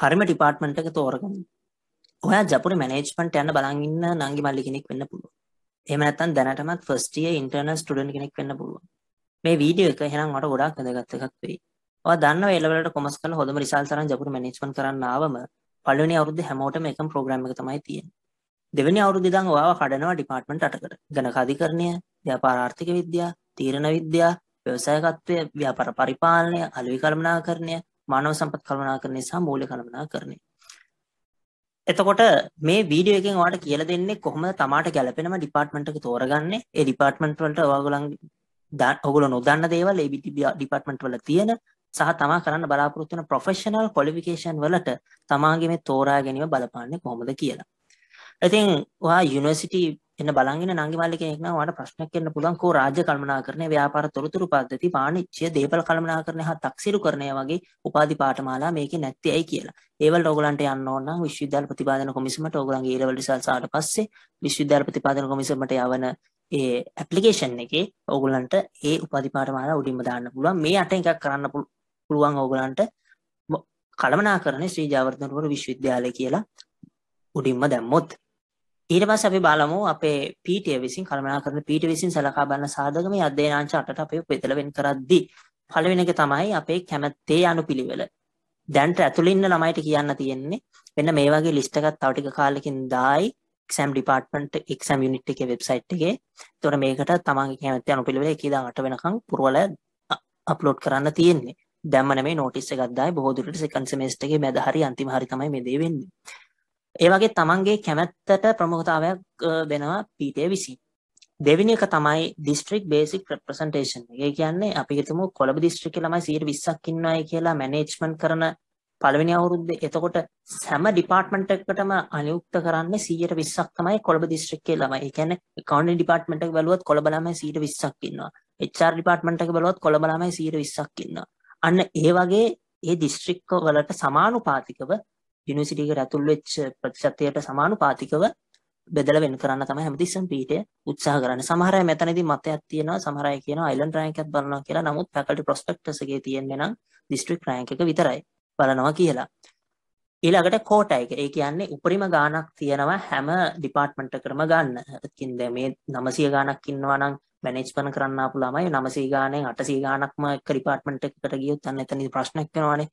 හරිම ඩිපාර්ට්මන්ට් එක තෝරගන්න. ඔයා ජපුරේ මැනේජ්මන්ට් යන්න බලන් ඉන්න නංගි මල්ලි කෙනෙක් වෙන්න පුළුවන්. එහෙම නැත්නම් දැනටමත් ෆස්ට් ඉයර් ඉන්ටර්නල් ස්ටුඩන්ට් කෙනෙක් වෙන්න පුළුවන්. මේ වීඩියෝ එක එහෙනම් මට ගොඩාක් වැදගත් එකක් වෙයි. ඔයා දන්නවා ඒ ලෙවලට කොමර්ස් කරලා හොඳම රිසල්ට් තරම් ජපුරේ මැනේජ්මන්ට් කරන්න ආවම පළවෙනි අවුරුද්ද හැමෝටම එකම ප්‍රෝග්‍රෑම් එක තමයි තියෙන්නේ. දෙවෙනි අවුරුද්ද ඉඳන් ඔයාව කඩනවා ඩිපාර්ට්මන්ට් අටකට. ගණක අධිකරණය, ව්‍යාපාර ආර්ථික විද්‍යා, තීරණ විද්‍යා, ව්‍යවසායකත්වය, ව්‍යාපාර පරිපාලනය, අලෙවි කළමනාකරණය, මානව සම්පත් කළමනාකරණය සහ මූල්‍ය කළමනාකරණය. එතකොට මේ වීඩියෝ එකෙන් ඔයාලට කියලා දෙන්නේ කොහොමද තමාට ගැළපෙනම ඩිපාර්ට්මන්ට් එක තෝරගන්නේ. ඒ ඩිපාර්ට්මන්ට් වලට ඔයගොල්ලන් ඔයගොල්ලෝ නොදන්න දේවල් ඒ ඩිපාර්ට්මන්ට් වල තියෙන සහ තමා කරන්න බලාපොරොත්තු වෙන ප්‍රොෆෙෂනල් ක්වොලිෆිකේෂන් වලට තමාගේ මේ තෝරා ගැනීම බලපාන්නේ කොහොමද කියලා. ඉතින් ඔයා යුනිවර්සිටි එන්න බලන්ගෙන නංගිමල්ලි කෙනෙක් නම් ඔයාලට ප්‍රශ්නයක් එන්න පුළුවන් කෝ රාජ්‍ය කළමනාකරණය ව්‍යාපාර තොරතුරු පද්ධති වාණිජ්‍ය දේපල කළමනාකරණය හා තක්සීරුකරණය වගේ උපාධි පාඨමාලා මේකේ නැත්තේ ඇයි කියලා. ඒවලට ඕගලන්ට යන්න ඕන නම් විශ්වවිද්‍යාල ප්‍රතිපාදන කොමිසමට ඕගලන්ගේ A level results ආවට පස්සේ විශ්වවිද්‍යාල ප්‍රතිපාදන කොමිසමට යවන ඒ ඇප්ලිකේෂන් එකේ ඕගලන්ට ඒ උපාධි පාඨමාලා උඩින්ම දාන්න පුළුවන්. මේ අට එකක් කරන්න පුළුවන් ඕගලන්ට කළමනාකරණය ශ්‍රී ජයවර්ධනපුර විශ්වවිද්‍යාලය කියලා උඩින්ම දැම්මොත් ඊට පස්සේ අපි බලමු අපේ පීඨය විසින් කළමනාකරණ පීඨ විසින් සලකා බලන සාධක මේ අධ්‍යයනාංශ 8ට අපි බෙදලා වෙන් කරද්දී පළවෙනි එක තමයි අපේ කැමැත්තේ අනුපිළිවෙල. දැන්ට ඇතුළින් ඉන්න ළමයිට කියන්න තියෙන්නේ මෙන්න මේ වගේ ලිස්ට් එකක් තව ටික කාලෙකින් දායි exam department exam unit එකේ website එකේ. ඒතොර මේකට තමන්ගේ කැමැත්ත අනුපිළිවෙල 1.8 වෙනකන් පුරවලා අප්ලෝඩ් කරන්න තියෙන්නේ. දැම්ම නෙමෙයි notice එකක් දායි බොහෝ දුරට second semester එකේ මැද හරි අන්තිම හරි තමයි මේ දේ වෙන්නේ. ඒ වගේ තමන්ගේ කැමැත්තට ප්‍රමුඛතාවයක් දෙනවා පීටේ විසින්. දෙවෙනි එක තමයි district basic representation. ඒ කියන්නේ අපි හිතමු කොළඹ දිස්ත්‍රික්කේ ළමයි 120ක් ඉන්නවයි කියලා මැනේජ්මන්ට් කරන පළවෙනි අවුරුද්දේ එතකොට සෑම ඩිපාර්ට්මන්ට් එකකටම අනුයුක්ත කරන්නේ 120ක් තමයි කොළඹ දිස්ත්‍රික්කයේ ළමයි. ඒ කියන්නේ accounting department එක බැලුවත් කොළඹ ළමයි 120ක් ඉන්නවා. HR department එක බැලුවත් කොළඹ ළමයි 120ක් ඉන්නවා. අන්න ඒ වගේ ඒ දිස්ත්‍රික්ක වලට සමානුපාතිකව යුනිවර්සිටි එකට ඇතුල් වෙච්ච ප්‍රතිශතයට සමානුපාතිකව බෙදලා වෙන් කරන්න තමයි හැමතිස්සම පීඨය උත්සාහ කරන්නේ. සමහර අය මෙතනදී මතයක් තියෙනවා, සමහර අය කියනවා අයිලන්ඩ් රෑන්ක් එකක් බලනවා කියලා. නමුත් ෆැකල්ටි ප්‍රොස්පෙක්ටස් එකේ තියෙන්නේ නම් ඩිස්ට්‍රික්ට් රෑන්ක් එක විතරයි බලනවා කියලා. ඊළඟට කෝටා එක. ඒ කියන්නේ උපරිම ගාණක් තියෙනවා හැම ඩිපාර්ට්මන්ට් එකකම ගන්න. ඒකින්ද මේ 900 ගාණක් ඉන්නවා නම් මැනේජ් කරන කරන්න ආපු ළමයි 900 ගාණෙන් 800 ගාණක්ම එක ඩිපාර්ට්මන්ට් එකකට ගියොත් අන්න එතනදී ප්‍රශ්නයක් වෙනවානේ.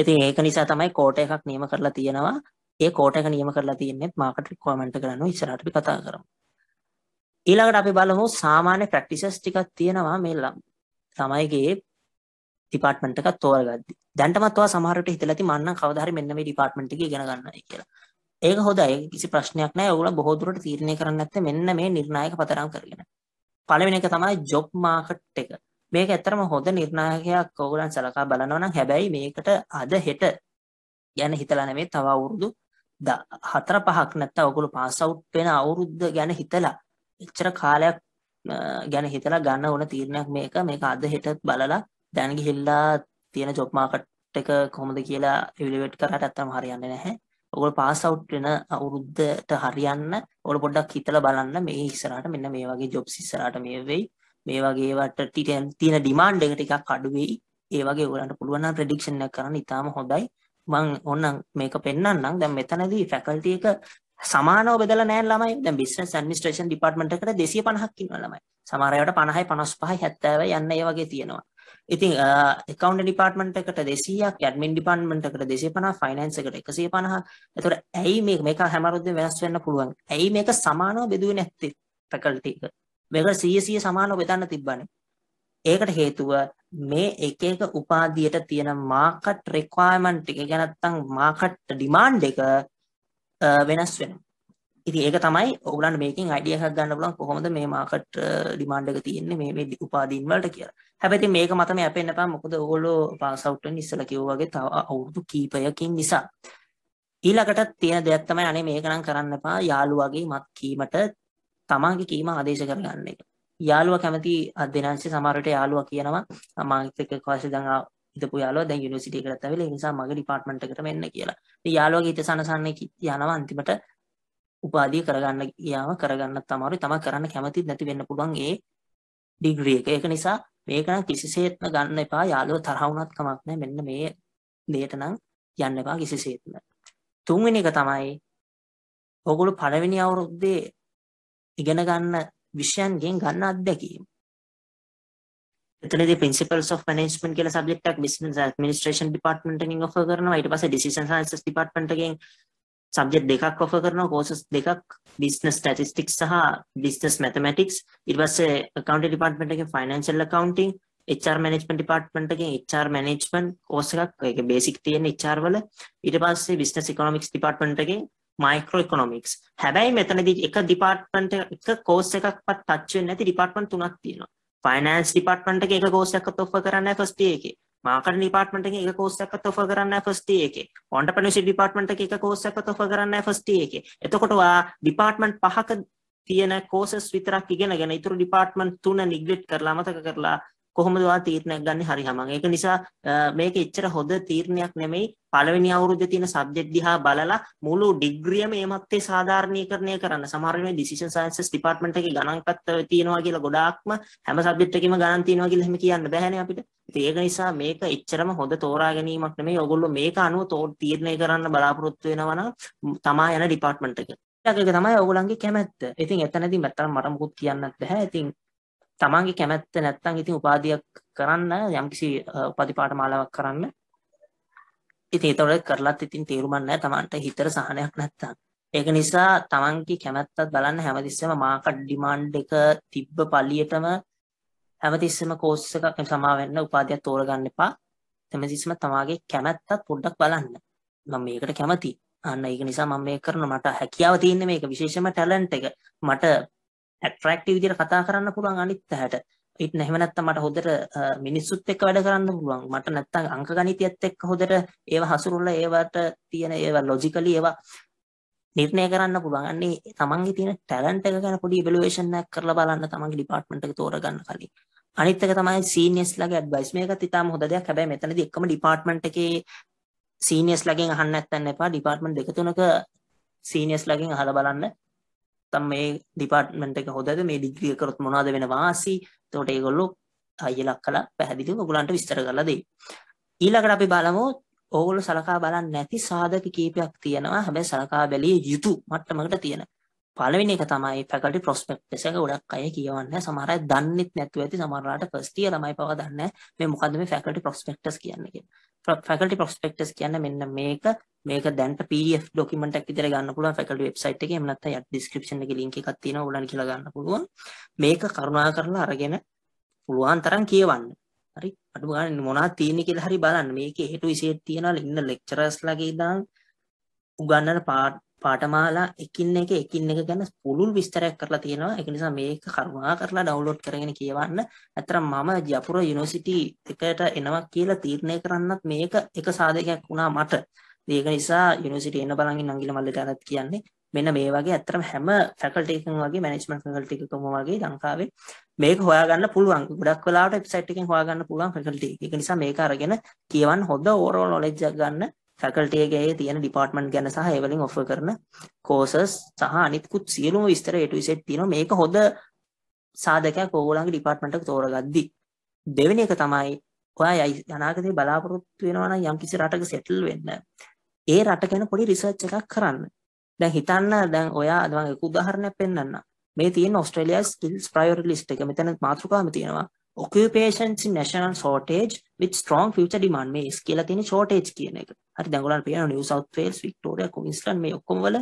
ඉතින් ඒක නිසා තමයි කෝට එකක් නියම කරලා තියෙනවා. ඒ කෝට එක නියම කරලා තියෙන්නේ මාකට් රික්වයර්මන්ට් එක අනුව ඉස්සරහට අපි කතා කරමු. ඊළඟට අපි බලමු සාමාන්‍ය ප්‍රැක්ටිසස් ටිකක් තියෙනවා මේ ළමයිගේ ඩිපාර්ට්මන්ට් එකක් තෝරගද්දි. දැන්ටමත් ඔයා සමහර විට හිතලා තිය මන්නම් කවදා හරි මෙන්න මේ ඩිපාර්ට්මන්ට් එක ඉගෙන ගන්නයි කියලා. ඒක හොඳයි. කිසි ප්‍රශ්නයක් නැහැ. ඔයගොල්ලෝ බොහෝ දුරට තීරණය කරන්නේ නැත්නම් මෙන්න මේ නිර්ණායක පතරම් කරගෙන. පළවෙනි එක තමයි ජොබ් මාකට් එක. මේක ඇත්තටම හොඳ නිර්ණායකයක් ඕගොල්ලන් සලකා බලනවා නම් හැබැයි මේකට අද හෙට ගැන හිතලා නෙමෙයි තව අවුරුදු 4 5ක් නැත්තම් ඕගොල්ලෝ පාස් අවුට් වෙන අවුරුද්ද ගැන හිතලා එච්චර කාලයක් ගැන හිතලා ගන්න ඕන තීරණයක් මේක මේක අද හෙට බලලා දැන් ගිහිල්ලා තියෙන ජොබ් මාකට් එක කොහොමද කියලා ඉවැලුවේට් කරාට ඇත්තම හරියන්නේ නැහැ. ඔගොල්ලෝ පාස් අවුට් වෙන අවුරුද්දට හරියන්න ඔගොල්ලෝ පොඩ්ඩක් හිතලා බලන්න මේ ඉස්සරහට මෙන්න මේ වගේ ජොබ්ස් ඉස්සරහට මේ වෙයි. මේ වගේ වට තියෙන ඩිමාන්ඩ් එක ටිකක් අඩු වෙයි. ඒ වගේ ඔයගලන්ට පුළුවන් නම් ප්‍රෙඩික්ෂන් එකක් කරන්න ඉතාලම හොඳයි. මම ඕනනම් මේක පෙන්වන්නම්. දැන් මෙතනදී ෆැකල්ටි එක සමානව බෙදලා නැහැ ළමයි. දැන් බිස්නස් ඇඩ්මිනිස්ට්‍රේෂන් ඩිපාර්ට්මන්ට් එකට 250ක් ඉන්නවා ළමයි. සමහර ඒවාට 50යි 55යි 70යි යන්න ඒ වගේ තියෙනවා. ඉතින් account department එකට 200ක් admin department එකට 250 finance එකට 150. ඒතකොට ඇයි මේ මේක හැමරොද්දේ වෙනස් වෙන්න පුළුවන්? ඇයි මේක සමානව බෙදුවේ නැත්තේ faculty එක? මේක 100 100 සමානව බෙදන්න තිබ්බනේ. ඒකට හේතුව මේ එක එක උපාධියට තියෙන මාකට් රික්වයර්මන්ට් එක ගැන නැත්තම් මාකට් ඩිමාන්ඩ් එක වෙනස් වෙනවා. ඉතින් ඒක තමයි ඔයගොල්ලන් මේකෙන් අයිඩියා එකක් ගන්න පුළුවන් කොහොමද මේ මාකට් ඩිමාන්ඩ් එක තියෙන්නේ මේ මේ උපාදීන් වලට කියලා. හැබැයි ඉතින් මේක මතම යැපෙන්න එපා මොකද ඕගොල්ලෝ පාස් අවුට් වෙන්න ඉස්සලා කිව්වා වගේ තව අවුරුදු කීපයකින් නිසා. ඊළඟට තියෙන දෙයක් තමයි අනේ මේක නම් කරන්න එපා යාළුවාගේ මත් කීමට තමාගේ කීම ආදේශ කරගන්න එක. යාළුවා කැමති අධ්‍යනාංශය සමහරට යාළුවා කියනවා මාත් එක්ක කවසේ දැන් හිටපු යාළුවා දැන් යුනිවර්සිටි එකකට ඇවිල්ලා ඒ නිසා මගේ ඩිපාර්ට්මන්ට් එකට මෙන්න කියලා. ඉතින් යාළුවාගේ හිත සනසන්නේ යනවා අන්තිමට උපාධිය කරගන්න ගියාම කරගන්නත් අමාරුයි. තමයි කරන්න කැමතිත් නැති වෙන්න පුළුවන් ඒ ඩිග්‍රී එක. ඒක නිසා මේක නම් කිසිසේත්ම ගන්න එපා. යාළුවා තරහ වුණත් කමක් නැහැ. මෙන්න මේ දෙයට නම් යන්න එපා කිසිසේත්ම. තුන්වෙනි එක තමයි ඔගොල්ලෝ පළවෙනි අවුරුද්දේ ඉගෙන ගන්න විෂයන්ගෙන් ගන්න අත්දැකීම. එතනදී principles of management කියලා සබ්ජෙක්ට් එකක් business administration department එකෙන් offer කරනවා. ඊට පස්සේ decision sciences department එකෙන් සබ්ජෙක්ට් දෙකක් offer කරනවා. courses දෙකක් business statistics සහ business mathematics. ඊට පස්සේ accounting department එකෙන් financial accounting HR management department එකෙන් HR management course එකක්. ඒක basic තියෙන HR වල. ඊට පස්සේ business economics department එකෙන් මයික්‍රෝඉකොනොමික්ස්. හැබැයි මෙතනදී එක ඩිපාර්ට්මන්ට් එක කෝස් එකක්වත් ටච් වෙන්නේ නැති ඩිපාර්ට්මන්ට් තුනක් තියෙනවා. ෆයිනෑන්ස් ඩිපාර්ට්මන්ට් එකේ එක කෝස් එකක්වත් ඔෆර් කරන්නේ නැහැ ෆස්ට් ඉයර් එකේ. මාකට් ඩිපාර්ට්මන්ට් එකේ එක කෝස් එකක්වත් ඔෆර් කරන්නේ නැහැ ෆස්ට් ඉයර් එකේ. ඔන්ටර්ප්‍රනර්ෂිප් ඩිපාර්ට්මන්ට් එකේ එක කෝස් එකක්වත් ඔෆර් කරන්නේ නැහැ ෆස්ට් ඉයර් එකේ. එතකොට ඔයා ඩිපාර්ට්මන්ට් පහක තියෙන කෝසස් විතරක් ඉගෙනගෙන ඊටු ඩිපාර්ට්මන්ට් තුන නිග්ලෙක්ට් කරලා අමතක කරලා කොහොමද ඔයා තීරණයක් ගන්න හරි හමං. ඒක නිසා මේක එච්චර හොඳ තීරණයක් නෙමෙයි. පළවෙනි අවුරුද්දේ තියෙන සබ්ජෙක්ට් දිහා බලලා මුළු ඩිග්‍රියම මේ මත්තේ සාධාරණීකරණය කරන්න. සමහර වෙලාවට ඩිසිෂන් සයන්සස් ඩිපාර්ට්මන්ට් එකේ ගණන්පත් තියෙනවා කියලා ගොඩාක්ම හැම සබ්ජෙක්ට් එකෙම ගණන් තියෙනවා කියලා එහෙම කියන්න බෑනේ අපිට. ඒක නිසා මේක එච්චරම හොඳ තෝරා ගැනීමක් නෙමෙයි. ඔයගොල්ලෝ මේක අනුව තීරණය කරන්න බලාපොරොත්තු වෙනවා නම් තමා යන ඩිපාර්ට්මන්ට් එක. ඊළඟ එක තමයි ඔයගොල්ලන්ගේ කැමැත්ත. ඉතින් එතනදී මත්තම් මට මුකුත් කියන්නත් බෑ. ඉතින් තමන්ගේ කැමැත්ත නැත්තම් ඉතින් උපාධියක් කරන්න යම්කිසි උපාධි පාඨමාලාවක් කරන්න ඉතින් ඒතකොට කරලත් ඉතින් තේරුමක් නැහැ තමන්ට හිතට සහනයක් නැත්තම් ඒක නිසා තමන්ගේ කැමැත්තත් බලන්න හැමතිස්සෙම මාකට් ඩිමාන්ඩ් එක තිබ්බ පළියටම හැමතිස්සෙම කෝස් එකක් සමා වෙන්න උපාධියක් තෝරගන්න එපා හැමතිස්සෙම තමාගේ කැමැත්තත් පොඩ්ඩක් බලන්න මම මේකට කැමතියි අන්න ඒක නිසා මම මේක කරනවා මට හැකියාව තියෙන්නේ මේක විශේෂම ටැලන්ට් එක මට ඇට්‍රැක්ටිව් විදිහට කතා කරන්න පුළුවන් අනිත් ඇහැට. ඉතින් එහෙම නැත්නම් මට හොඳට මිනිස්සුත් එක්ක වැඩ කරන්න පුළුවන්. මට නැත්නම් අංක ගණිතයත් එක්ක හොඳට ඒව හසුරුවලා ඒවට තියෙන ඒව ලොජිකලි ඒව නිර්ණය කරන්න පුළුවන්. අන්නේ තමන්ගේ තියෙන ටැලන්ට් එක ගැන පොඩි ඉවලුවේෂන් එකක් කරලා බලන්න තමන්ගේ ඩිපාර්ට්මන්ට් එක තෝරගන්න කලින්. අනිත් එක තමයි සීනියර්ස් ලගේ ඇඩ්වයිස්. මේකත් ඊටාම හොඳ දෙයක්. හැබැයි මෙතනදී එකම ඩිපාර්ට්මන්ට් එකේ සීනියර්ස් ලගෙන් අහන්න නැත්නම් එපා. ඩිපාර්ට්මන්ට් දෙක තුනක සීනියර්ස් ලගෙන් අහලා බලන්න. නැත්තම් මේ ඩිපාර්ට්මන්ට් එක හොදද මේ ඩිග්‍රී කරොත් මොනවද වෙන වාසි එතකොට ඒගොල්ලෝ අයියලා කළා පැහැදිලිව ඔයගලන්ට විස්තර කරලා දෙයි ඊළඟට අපි බලමු ඕගොල්ලෝ සලකා බලන්නේ නැති සාධක කීපයක් තියෙනවා හැබැයි සලකා බැලිය යුතු මට්ටමකට තියෙන පළවෙනි එක තමයි faculty prospectus එක ගොඩක් අය කියවන්නේ සමහර අය දන්නෙත් නැතුව ඇති සමහරලාට first year ළමයි පවා දන්නේ මේ මොකද්ද මේ faculty prospectus කියන්නේ කියලා. faculty prospectus කියන්නේ මෙන්න මේක මේක දැන්ට PDF document එකක් විදිහට ගන්න පුළුවන් faculty website එකේ එහෙම නැත්නම් යට description එකේ link එකක් තියෙනවා ඕලන් කියලා ගන්න පුළුවන් මේක කරුණාකරලා අරගෙන පුළුවන් තරම් කියවන්න හරි අඩු ගන්න මොනවද තියෙන්නේ කියලා හරි බලන්න මේකේ හේතු විශේෂ තියනවා ඉන්න lecturers ලාගේ ඉඳන් උගන්වන පාඩ පාඨමාලා එකින් එක එකින් එක ගැන පුළුල් විස්තරයක් කරලා තියෙනවා. ඒක නිසා මේක කරුණා කරලා ඩවුන්ලෝඩ් කරගෙන කියවන්න. ඇත්තටම මම ජපුර යුනිවර්සිටි එකට එනවා කියලා තීරණය කරන්නත් මේක එක සාධකයක් වුණා මට. ඒක නිසා යුනිවර්සිටි එන්න බලන් ඉන්න අංගිල මල්ලට කියන්නේ මෙන්න මේ වගේ ඇත්තටම හැම ෆැකල්ටි එකකම වගේ මැනේජ්මන්ට් ෆැකල්ටි එකකම වගේ ලංකාවේ මේක හොයාගන්න පුළුවන්. ගොඩක් වෙලාවට වෙබ්සයිට් එකෙන් හොයාගන්න පුළුවන් ෆැකල්ටි. ඒක නිසා මේක අරගෙන කියවන්න හොඳ ඕවරෝල් නොලෙජ් එකක් ගන්න. ෆැකල්ටි එකේ තියෙන ඩිපාර්ට්මන්ට් ගැන සහ ඒ වලින් ඔෆර් කරන කෝසස් සහ අනිත්කුත් සියලුම විස්තර A to Z තියෙනවා. මේක හොඳ සාධකයක් ඕගොල්ලන්ගේ ඩිපාර්ට්මන්ට් එක තෝරගද්දි. දෙවෙනි එක තමයි ඔයා අනාගතේ බලාපොරොත්තු වෙනවා නම් යම්කිසි රටක සෙටල් වෙන්න. ඒ රට ගැන පොඩි රිසර්ච් එකක් කරන්න. දැන් හිතන්න දැන් ඔයා මම එක උදාහරණයක් පෙන්නන්නම්. මේ තියෙන ඔස්ට්‍රේලියා ස්කිල්ස් ප්‍රයොරිටි ලිස්ට් එක. මෙතන මාතෘකාවම තියෙනවා. occupations in national shortage with strong future demand මේ S කියලා තියෙන shortage කියන එක. හරි දැන් ඔයාලට පේනවා New South Wales, Victoria, Queensland මේ ඔක්කොම වල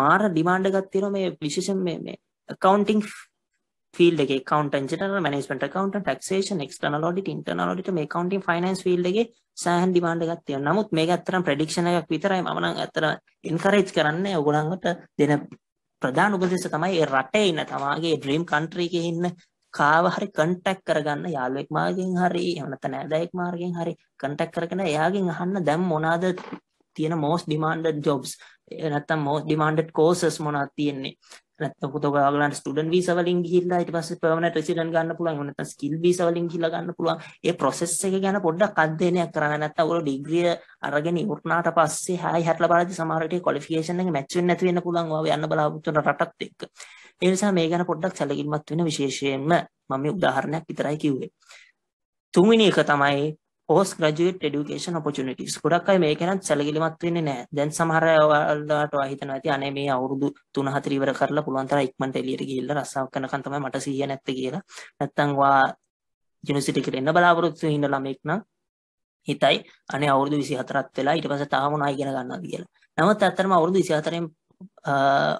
මාර demand එකක් තියෙනවා මේ විශේෂයෙන් මේ මේ accounting field එකේ accountant, general management accountant, taxation, external audit, internal audit මේ accounting finance field එකේ සෑහෙන demand එකක් තියෙනවා. නමුත් මේක ඇත්තටම prediction එකක් විතරයි. මම නම් ඇත්තටම encourage කරන්නේ ඔයගොල්ලන්ට දෙන ප්‍රධාන උපදේශය තමයි ඒ රටේ ඉන්න තමාගේ ඩ්‍රීම් කන්ට්‍රි එකේ ඉන්න කාව හරි කන්ටැක්ට් කරගන්න යාළුවෙක් මාර්ගෙන් හරි එහෙම නැත්නම් නෑදෑයෙක් මාර්ගෙන් හරි කන්ටැක්ට් කරගෙන එයාගෙන් අහන්න දැන් මොනවාද තියෙන most demanded jobs නැත්නම් most demanded courses මොනවද තියෙන්නේ නැත්නම් පුතේ ඔයාලන්ට ස්ටුඩන්ට් වීසා වලින් ගිහිල්ලා ඊට පස්සේ පර්මනන්ට් රෙසිඩන්ට් ගන්න පුළුවන් එහෙම නැත්නම් ස්කිල් වීසා වලින් ගිහිල්ලා ගන්න පුළුවන් ඒ process එක ගැන පොඩ්ඩක් අධ්‍යයනයක් කරන්න නැත්නම් ඔයාලා ඩිග්‍රිය අරගෙන ඉවරනාට පස්සේ හායි හැටලා බලද්දි සමහර විට ක්වොලිෆිකේෂන් එක මැච් වෙන්නේ නැති වෙන්න පුළුවන් ඔයාව යන්න බලාපොරොත්තු වෙන රටත් එක්ක ඒ නිසා මේ ගැන පොඩ්ඩක් සැලකිලිමත් වෙන විශේෂයෙන්ම මම මේ උදාහරණයක් විතරයි කිව්වේ. තුන්වෙනි එක තමයි post graduate education opportunities. ගොඩක් අය මේක ගැන සැලකිලිමත් වෙන්නේ නැහැ. දැන් සමහර අයට හිතනවා ඇති අනේ මේ අවුරුදු 3 4 ඉවර කරලා පුළුවන් තරම් ඉක්මනට එළියට ගිහිල්ලා රස්සාව කරනකන් තමයි මට සිහිය නැත්තේ කියලා. නැත්තම් වා යුනිවර්සිටි එකට එන්න බලාපොරොත්තු වෙන ළමෙක් නම් හිතයි අනේ අවුරුදු 24ත් වෙලා ඊට පස්සේ තාම මොනවා ඉගෙන ගන්නවද කියලා. නමුත් ඇත්තටම අවුරුදු 24න්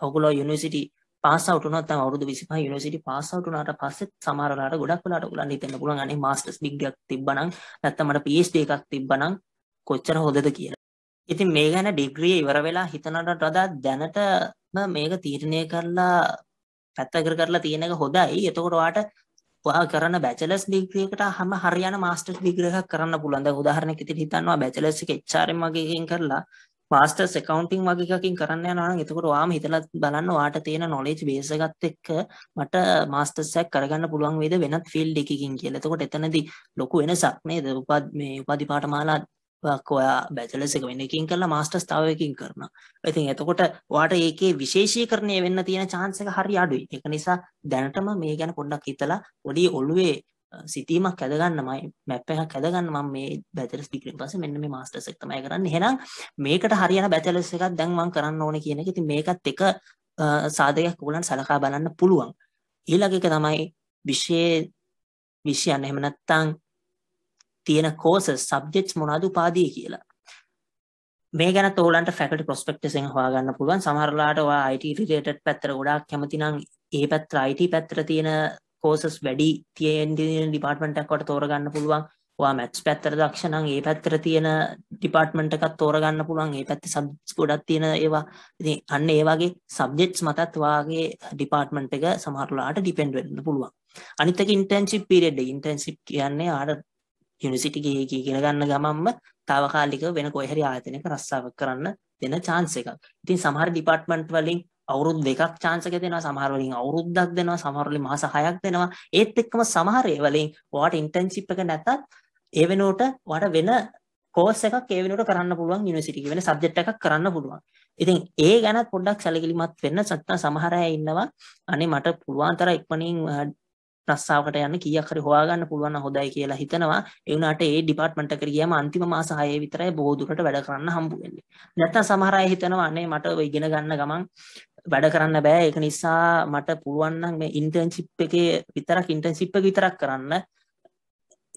ඔගොල්ලෝ යුනිවර්සිටි පාස් අවුට් වුණා නැත්නම් අවුරුදු 25 යුනිවර්සිටි පාස් අවුට් වුණාට පස්සේ සමහර වෙලාවට ගොඩක් වෙලාවට උගලන්ට හිතෙන්න පුළුවන් අනේ මාස්ටර්ස් ඩිග්‍රියක් තිබ්බනම් නැත්නම් මට PhD එකක් තිබ්බනම් කොච්චර හොඳද කියලා. ඉතින් මේ ගැන ඩිග්‍රිය ඉවර වෙලා හිතනට වඩා දැනටම මේක තීරණය කරලා පැත්තකට කරලා තියෙන එක හොඳයි. එතකොට ඔයාට ඔයා කරන බැචලර්ස් ඩිග්‍රී එකට හැම හරියන මාස්ටර්ස් ඩිග්‍රී එකක් කරන්න පුළුවන්. දැන් උදාහරණයක් විදිහට හිතන්නවා බැචලර්ස් එක HR එකකින් කරලා මාස්ටර්ස් එකකවුන්ටින් වගේ එකකින් කරන්න යනවා නම් එතකොට ඔයාම හිතලා බලන්න ඔයාට තියෙන නොලෙජ් බේස් එකත් එක්ක මට මාස්ටර්ස් එකක් කරගන්න පුළුවන් වේද වෙනත් ෆීල්ඩ් එකකින් කියලා. එතකොට එතනදී ලොකු වෙනසක් නේද? උපත් මේ උපාධි පාඨමාලා වක් ඔයා බැචලර්ස් එක වෙන එකකින් කරලා මාස්ටර්ස් තව එකකින් කරනවා. ඉතින් එතකොට ඔයාට ඒකේ විශේෂීකරණය වෙන්න තියෙන chance එක හරි අඩුයි. ඒක නිසා දැනටම මේ ගැන පොඩ්ඩක් හිතලා පොඩි ඔළුවේ සිතීමක් ඇදගන්න මයි මැප් එකක් ඇදගන්න මම මේ බැචලර්ස් ඩිග්‍රීෙන් පස්සේ මෙන්න මේ මාස්ටර්ස් එක තමයි කරන්නේ එහෙනම් මේකට හරියන බැචලර්ස් එකක් දැන් මම කරන්න ඕනේ කියන එක ඉතින් මේකත් එක සාධකයක් ඕගොල්ලන්ට සලකා බලන්න පුළුවන් ඊළඟ එක තමයි විෂය විෂයන් එහෙම නැත්නම් තියෙන courses subjects මොනවද උපාදී කියලා මේ ගැන තෝලන්ට ෆැකල්ටි ප්‍රොස්පෙක්ටස් එකෙන් හොයාගන්න පුළුවන් සමහරලාට ඔයා IT related පැත්තට ගොඩාක් කැමති නම් ඒ පැත්තට IT පැත්තට තියෙන කෝසස් වැඩි තියෙන ඩිපාර්ට්මන්ට් එකකට තෝරගන්න පුළුවන්. ඔයා මැත්ස් පැත්තට දක්ෂ නම් ඒ පැත්තට තියෙන ඩිපාර්ට්මන්ට් එකක් තෝරගන්න පුළුවන්. ඒ පැත්තේ සබ්ජෙක්ට්ස් ගොඩක් තියෙන ඒවා. ඉතින් අන්න ඒ වගේ සබ්ජෙක්ට්ස් මතත් ඔයාගේ ඩිපාර්ට්මන්ට් එක සමහර වෙලාවට ඩිපෙන්ඩ් වෙන්න පුළුවන්. අනිත් එක ඉන්ටර්න්ෂිප් පීරියඩ් එක. ඉන්ටර්න්ෂිප් කියන්නේ ආර යුනිවර්සිටි ගිහි ඉගෙන ගන්න ගමන්ම తాවකාලිකව වෙන කොයි හරි ආයතනයක රස්සාවක් කරන්න දෙන chance එකක්. ඉතින් සමහර ඩිපාර්ට්මන්ට් වලින් අවුරුදු දෙකක් chance එක දෙනවා සමහර වලින් අවුරුද්දක් දෙනවා සමහර වලින් මාස 6ක් දෙනවා ඒත් එක්කම සමහර ඒවලින් ඔයාට ඉන්ටර්න්ෂිප් එක නැතත් ඒ වෙනුවට ඔයාට වෙන කෝස් එකක් ඒ වෙනුවට කරන්න පුළුවන් යුනිවර්සිටි වෙන සබ්ජෙක්ට් එකක් කරන්න පුළුවන් ඉතින් ඒ ගැන පොඩ්ඩක් සැලකිලිමත් වෙන්න සත්‍යන සමහර අය ඉන්නවා අනේ මට පුළුවන් තරම් ඉක්මනින් ප්‍රස්ථාවකට යන්න කීයක් හරි හොයාගන්න පුළුවන් හොඳයි කියලා හිතනවා ඒ වුණාට ඒ ඩිපාර්ට්මන්ට් එකට ගියාම අන්තිම මාස 6 විතරයි බොහෝ දුරට වැඩ කරන්න හම්බ වෙන්නේ. නැත්නම් සමහර අය හිතනවා අනේ මට ඉගෙන ගන්න ගමන් වැඩ කරන්න බෑ ඒක නිසා මට පුළුවන්නම් මේ ඉන්ටර්න්ශිප් එකේ විතරක් ඉන්ටර්න්ශිප් එක විතරක් කරන්න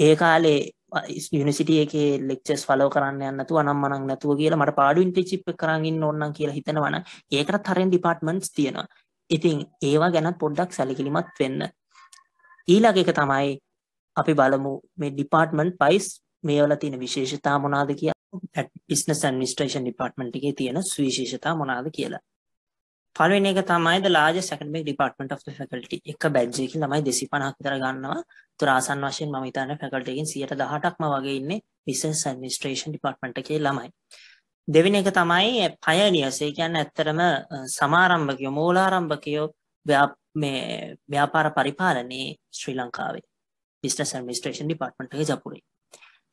ඒ කාලේ යනිසිටිය එක ලෙක්චස් ෆලෝ කරන්න යන්නතු අනම් මනක් නැතුව කියලා මට පාඩු ඉන්ටර්ශිප් කරගන්න ඕන්නන් කියලා හිතනවන ඒකට තරෙන් ඩිපර්ට්මන්ට්ස් තියෙනවා ඉතින් ඒවා ගැනත් පොඩ්ඩක් සැලිකිලිමත් වෙන්න ඊළඟ එක තමයි අපි බලමු මේ ඩිපාර්ට්මන්ට් පයිස් මේ වල තියෙන විශේෂතා මොනවාද කියලා බිස්නස් ඇඩ්මිනිස්ට්‍රේෂන් ඩිපාර්ට්මන්ට් එකේ තියෙන සුවිශේෂතා මොනවාද කියලා පළවෙනි එක තමයි the largest academic department of the faculty. එක බැච් එකකින් තමයි 250ක් විතර ගන්නවා. ඒතර ආසන්න වශයෙන් මම හිතන්නේ faculty එකෙන් 118ක්ම වගේ ඉන්නේ business administration department එකේ ළමයි. දෙවෙනි එක තමයි pioneers. ඒ කියන්නේ ඇත්තටම සමාරම්භකයෝ, මූලාරම්භකයෝ මේ ව්‍යාපාර පරිපාලනයේ ශ්‍රී ලංකාවේ business administration department එකේ ජපුරේ.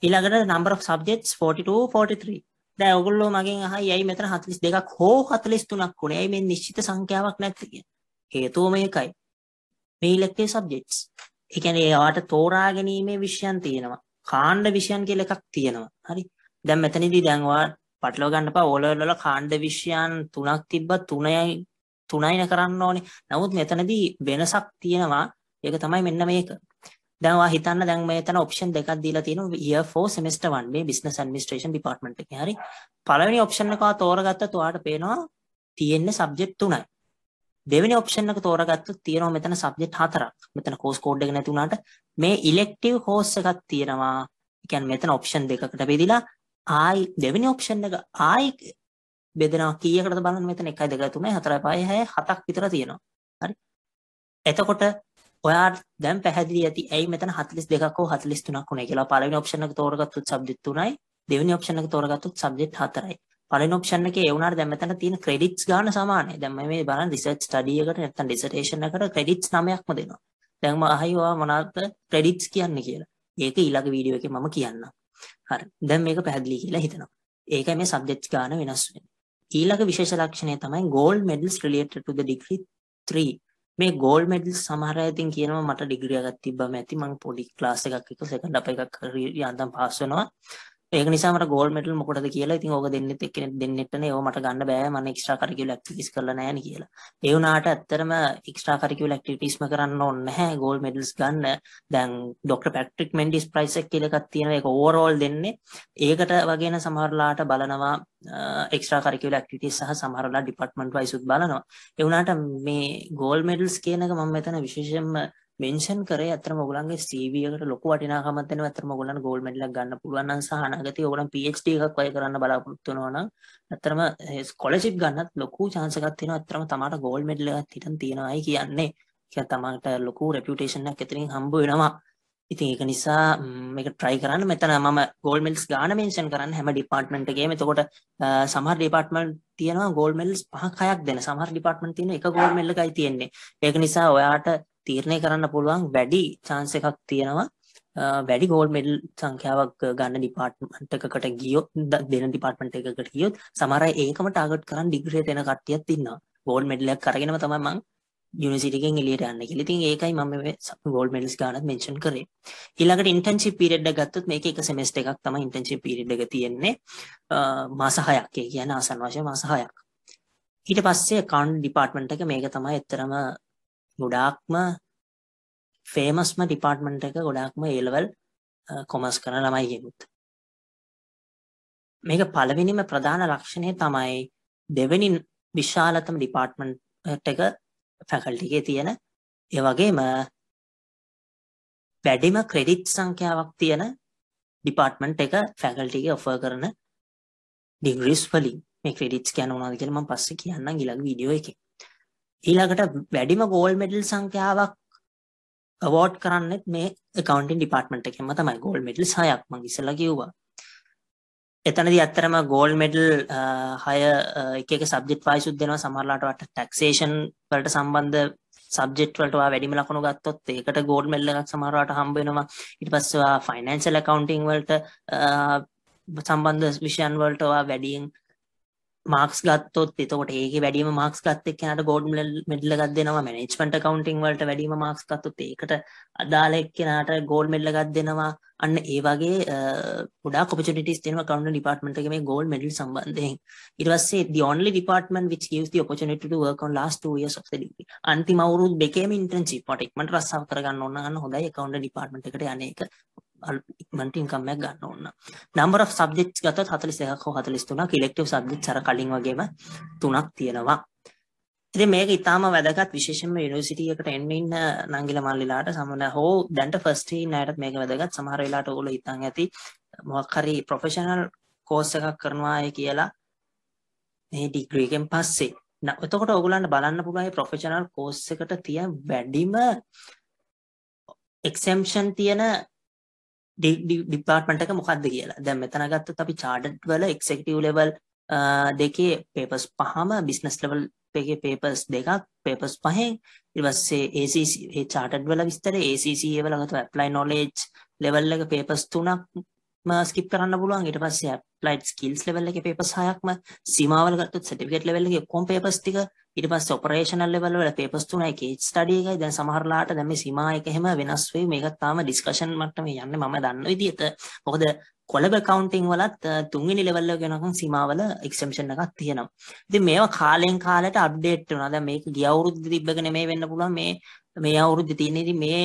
ඊළඟට number of subjects 42 43 දැන් ඔයගොල්ලෝ මගෙන් අහයි ඇයි මෙතන 42ක් හෝ 43ක් උනේ. ඇයි මේ නිශ්චිත සංඛ්‍යාවක් නැත්තේ කියලා. හේතුව මේකයි. මේ ඉලෙක්ටිව් සබ්ජෙක්ට්ස්. ඒ කියන්නේ ඒවට තෝරා ගැනීමේ විෂයන් තියෙනවා. කාණ්ඩ විෂයන් කියලා එකක් තියෙනවා. හරි. දැන් මෙතනදී දැන් ඔයා පටලව ගන්න එපා. ඕලෙවල් වල කාණ්ඩ විෂයන් තුනක් තිබ්බා තුනයි තුනයින කරන්න ඕනේ. නමුත් මෙතනදී වෙනසක් තියෙනවා. ඒක තමයි මෙන්න මේක. දැන් ඔයා හිතන්න දැන් මෙතන ඔප්ෂන් දෙකක් දීලා තියෙනවා year 4 semester 1 මේ business administration department එකේ හරි පළවෙනි ඔප්ෂන් එක ඔයා තෝරගත්තත් ඔයාට පේනවා තියෙන්නේ subject තුනයි දෙවෙනි ඔප්ෂන් එක තෝරගත්තොත් තියෙනවා මෙතන subject හතරක් මෙතන course code එක නැති වුණාට මේ elective course එකක් තියෙනවා ඒ කියන්නේ මෙතන ඔප්ෂන් දෙකකට බෙදිලා ආයි දෙවෙනි ඔප්ෂන් එක ආයි බෙදෙනවා කීයකටද බලන්න මෙතන 1 2 3 4 5 6 7ක් විතර තියෙනවා හරි එතකොට ඔයාට දැන් පැහැදිලි ඇති ඇයි මෙතන 42ක් හෝ 43ක් උනේ කියලා. පළවෙනි ඔප්ෂන් එක තෝරගත්තොත් සබ්ජෙක්ට් 3යි, දෙවෙනි ඔප්ෂන් එක තෝරගත්තොත් සබ්ජෙක්ට් 4යි. පළවෙනි ඔප්ෂන් එකේ ඒ වුණාට දැන් මෙතන තියෙන ක්‍රෙඩිට්ස් ගාන සමානයි. දැන් මම මේ බලන රිසර්ච් ස්ටඩි එකට නැත්නම් ඩිසර්ටේෂන් එකකට ක්‍රෙඩිට්ස් 9ක්ම දෙනවා. දැන් මම අහයි ඔයා මොනවද ක්‍රෙඩිට්ස් කියන්නේ කියලා. ඒක ඊළඟ වීඩියෝ එකේ මම කියන්නම්. හරි. දැන් මේක පැහැදිලි කියලා හිතනවා. ඒකයි මේ සබ්ජෙක්ට්ස් ගාන වෙනස් වෙන්නේ. ඊළඟ විශේෂ ලක්ෂණය තමයි gold medals related to the degree 3 මේ ගෝල්ඩ් මෙඩල් සමහර අය ඉතින් කියනවා මට ඩිග්‍රියක් තිබ්බම ඇති මම පොඩි ක්ලාස් එකක් එක සෙකන්ඩ් අප් එකක් කරලා යන්තම් පාස් වෙනවා ඒක නිසා මට ගෝල්ඩ් මෙඩල් මොකටද කියලා ඉතින් ඕක දෙන්නෙත් එක්කෙනෙක් දෙන්නෙත් නේ ඒව මට ගන්න බෑ මම එක්ස්ට්‍රා කරිකියුලර් ඇක්ටිවිටිස් කරලා නැහැ නේ කියලා. ඒ වුණාට ඇත්තටම එක්ස්ට්‍රා කරිකියුලර් ඇක්ටිවිටිස්ම කරන්න ඕනේ නැහැ ගෝල්ඩ් මෙඩල්ස් ගන්න. දැන් ડોක්ටර් පැට්‍රික් මෙන්ඩිස් ප්‍රයිස් එක කියලා එකක් තියෙනවා ඒක ඕවරෝල් දෙන්නේ. ඒකට වගේන සමහරලාට බලනවා එක්ස්ට්‍රා කරිකියුලර් ඇක්ටිවිටිස් සහ සමහරලා ඩිපාර්ට්මන්ට් වයිස් උත් බලනවා. ඒ වුණාට මේ ගෝල්ඩ් මෙඩල්ස් කියන එක මම මෙතන විශේෂයෙන්ම මෙන්ෂන් කරේ ඇත්තම ඔයගොල්ලන්ගේ CV එකට ලොකු වටිනාකමක් දෙනවා ඇත්තම ඔයගොල්ලන්ට gold medal එකක් ගන්න පුළුවන් නම් සහ අනාගතේ ඔයගොල්ලන් PhD එකක් වගේ කරන්න බලාපොරොත්තු වෙනවා නම් ඇත්තම scholarship ගන්නත් ලොකු chance එකක් තියෙනවා ඇත්තම තමාට gold medal එකක් හිටන් තියෙනවායි කියන්නේ කියන තමාට ලොකු reputation එකක් එතනින් හම්බ වෙනවා ඉතින් ඒක නිසා මේක try කරන්න මෙතන මම gold medals ගාන mention කරන්න හැම department එකේම එතකොට සමහර department තියෙනවා gold medals පහක් හයක් දෙන සමහර department තියෙන එක gold medal එකයි තියෙන්නේ ඒක නිසා ඔයාට තීරණය කරන්න පුළුවන් වැඩි chance එකක් තියෙනවා වැඩි ගෝල් මෙඩල් සංඛ්‍යාවක් ගන්න ඩිපාර්ට්මන්ට් එකකට ගියොත් දෙන ඩිපාර්ට්මන්ට් එකකට ගියොත් සමහර අය ඒකම ටාගට් කරන් ඩිග්‍රී එන කට්ටියක් ඉන්නවා ගෝල්ඩ් මෙඩල් එකක් අරගෙනම තමයි මම යුනිවර්සිටි එකෙන් එළියට යන්නේ කියලා. ඉතින් ඒකයි මම මේ ගෝල්ඩ් මෙඩල්ස් ගානත් මෙන්ෂන් කරේ. ඊළඟට ඉන්ටර්න්ෂිප් පීරියඩ් එක ගත්තොත් මේක එක සෙමෙස්ටර් එකක් තමයි ඉන්ටර්න්ෂිප් පීරියඩ් එක තියෙන්නේ. මාස 6ක්. ඒ කියන්නේ ආසන්න වශයෙන් මාස 6ක්. ඊට පස්සේ account department එක මේක තමයි ඇත්තරම ගොඩාක්ම ෆේමස්ම ඩිපාර්ට්මන්ට් එක ගොඩාක්ම ඒ ලෙවල් කොමර්ස් කරන ළමයි කියනොත් මේක පළවෙනිම ප්‍රධාන ලක්ෂණය තමයි දෙවෙනි විශාලතම ඩිපාර්ට්මන්ට් එක ෆැකල්ටි එකේ තියෙන ඒ වගේම වැඩිම ක්‍රෙඩිට් සංඛ්‍යාවක් තියෙන ඩිපාර්ට්මන්ට් එක ෆැකල්ටි එකේ ඔෆර් කරන ඩිග්‍රීස් වලින් මේ ක්‍රෙඩිට්ස් කියන්නේ මොනවද කියලා මම පස්සේ කියන්නම් ඊළඟ වීඩියෝ එකේ ඊළඟට වැඩිම ගෝල්ඩ් මෙඩල් සංඛ්‍යාවක් අවෝඩ් කරන්නෙත් මේ accounting department එකෙන්ම තමයි ගෝල්ඩ් මෙඩල් 6ක් මම ඉස්සෙල්ලා කිව්වා. එතනදී ඇත්තරම ගෝල්ඩ් මෙඩල් 6 එක එක සබ්ජෙක්ට් වයිස් උත් දෙනවා සමහරලාට වට ටැක්සේෂන් වලට සම්බන්ධ සබ්ජෙක්ට් වලට ඔයා වැඩිම ලකුණු ගත්තොත් ඒකට ගෝල්ඩ් මෙඩල් එකක් සමහරවට හම්බ වෙනවා. ඊට පස්සේ ඔයා ෆයිනෑන්ෂල් ඇකවුන්ටින් වලට සම්බන්ධ විෂයන් වලට ඔයා වැඩියෙන් මාක්ස් ගත්තොත් එතකොට ඒක වැඩීම මාක්ස් ගත්ත එක්කනට ගෝඩ් මෙඩල් එකක් දෙනවා මැනේජ්මන්ට් අකවුන්ටින් වලට වැඩීම මාක්ස් ගත්තොත් ඒකට අදාළ එක්කනට ගෝල්ඩ් මෙඩල් එකක් දෙනවා අන්න ඒ වගේ ගොඩාක් ඔපචුනිටිස් දෙනවා කවුන්ටින් ඩිපාර්ට්මන්ට් එකේ මේ ගෝල්ඩ් මෙඩල් සම්බන්ධයෙන් ඊට පස්සේ the only department which gives the opportunity to work on last 2 years of the degree අන්තිම අවුරුද්ද දෙකේම ඉන්ටර්න්ෂිප් මට ඉක්මනට රස්සාව කරගන්න ඕන අන්න හොඳයි accounting department එකට යන්නේ ඒක මන්ටින්කම්මයක් ගන්න ඕන්න නම්බර සබ්ෙක්් ගත හතලි සෙහක් හෝ හතලිස් තුනක් ඉලෙක්ටව සබ්ෙක් සර කලින් වගේම තුනක් තියෙනවා ඉතින් මේක ඉතාම වැදගත් විශේෂයෙන්ම යුනිවර්සිටි එකට එන්න ඉන්න නංගිල මල්ලිලාට සමන හෝ දැන්ට ෆස්ට් ඉන්න අයටත් මේක වැදගත් සමහර වෙලාවට ඕගොල්ලෝ හිතන් ඇති මොකක් හරි ප්‍රොෆෙෂනල් කෝස් එකක් කරනවායි කියලා මේ ඩිග්‍රී එකෙන් පස්සේ එතකොට ඕගොල්ලන්ට බලන්න පුළුවන් මේ ප්‍රොෆෙෂනල් කෝස් එකට තියෙන වැඩිම එක්සෙම්ෂන් තියෙන ඩිපාර්ට්මන්ට් එක මොකක්ද කියලා. දැන් මෙතන ගත්තොත් අපි චාටර්ඩ් වල එක්සිකියුටිව් ලෙවල් දෙකේ පේපර්ස් පහම බිස්නස් ලෙවල් එකේ පේපර්ස් දෙකක් පේපර්ස් පහෙන් ඊට පස්සේ ACC ඒ චාටර්ඩ් වල විස්තර ACC වල ගත්තොත් ඇප්ලයි නොලෙජ් ලෙවල් එක පේපර්ස් තුනක් ස්කිප් කරන්න පුළුවන් ඊට පස්සේ ඇප්ලයිඩ් ස්කිල්ස් ලෙවල් එකේ පේපර්ස් හයක්ම සීමාවල ගත්තොත් සර්ටිෆිකේට් ලෙවල් එකේ ඔක්කොම පේපර්ස් ටික ඊට පස්සේ ඔපරේෂනල් ලෙවල් වල පේපර්ස් තුනයි කේස් ස්ටඩි එකයි දැන් සමහරලාට දැන් මේ සීමා එක එහෙම වෙනස් වෙයි මේක තාම ඩිස්කෂන් මට්ටමේ යන්නේ මම දන්න විදිහට මොකද කොළඹ කවුන්ටින් වලත් තුන්වෙනි ලෙවල් එක වෙනකන් සීමාවල එක්ස්ටෙන්ෂන් එකක් තියෙනවා ඉතින් මේවා කාලෙන් කාලට අප්ඩේට් වෙනවා දැන් මේක ගිය අවුරුද්දේ තිබ්බක නෙමෙයි වෙන්න පුළුවන් මේ මේ අවුරුද්දේ තියෙන ඉතින් මේ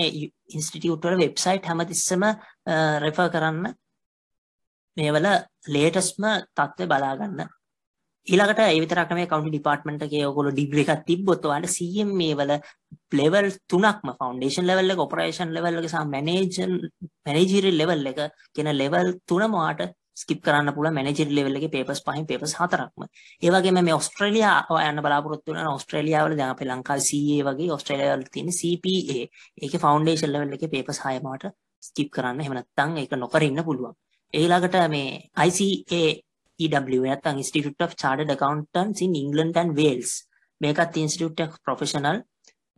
ඉන්ස්ටිටියුට් වල වෙබ්සයිට් හැමතිස්සම රෙෆර් කරන්න මේවල ලේටස්ම තත්ත්වය බලා ගන්න ඊළඟට ඒ විතරක් නෙමෙයි කවුන්ටි ඩිපාර්ට්මන්ට් එකේ ඔයගොල්ලෝ ඩිග්‍රී එකක් තිබ්බොත් ඔයාලට CMA වල ලෙවල් තුනක්ම ෆවුන්ඩේෂන් ලෙවල් එක ඔපරේෂන් ලෙවල් එක සහ මැනේජර් මැනේජරියල් ලෙවල් එක කියන ලෙවල් තුනම ඔයාට ස්කිප් කරන්න පුළුවන් මැනේජර් ලෙවල් එකේ පේපර්ස් පහෙන් පේපර්ස් හතරක්ම. ඒ වගේම මේ ඔස්ට්‍රේලියාව යන්න බලාපොරොත්තු වෙනවා. ඔස්ට්‍රේලියාව වල දැන් අපේ ලංකාවේ CA වගේ ඔස්ට්‍රේලියාව වල තියෙන CPA. ඒකේ ෆවුන්ඩේෂන් ලෙවල් එකේ පේපර්ස් හයම ඔයාට ස්කිප් කරන්න. එහෙම නැත්නම් ඒක නොකර ඉන්න පුළුවන්. ඊළඟට මේ ICA EW නැත්නම් Institute of Chartered Accountants in England and Wales. මේකත් Institute of Professional